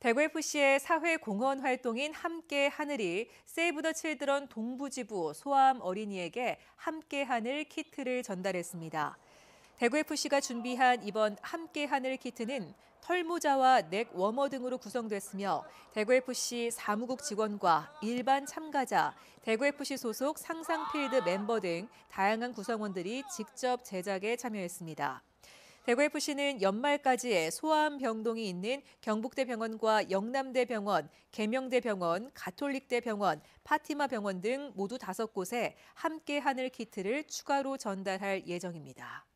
대구FC의 사회 공헌 활동인 함께 하늘이 세이브 더 칠드런 동부지부 소아암 어린이에게 함께 하늘 키트를 전달했습니다. 대구FC가 준비한 이번 함께 하늘 키트는 털모자와 넥 워머 등으로 구성됐으며 대구FC 사무국 직원과 일반 참가자, 대구FC 소속 상상필드 멤버 등 다양한 구성원들이 직접 제작에 참여했습니다. 대구FC는 연말까지의 소아암 병동이 있는 경북대병원과 영남대병원, 계명대병원, 가톨릭대병원, 파티마병원 등 모두 다섯 곳에 함께 하늘 키트를 추가로 전달할 예정입니다.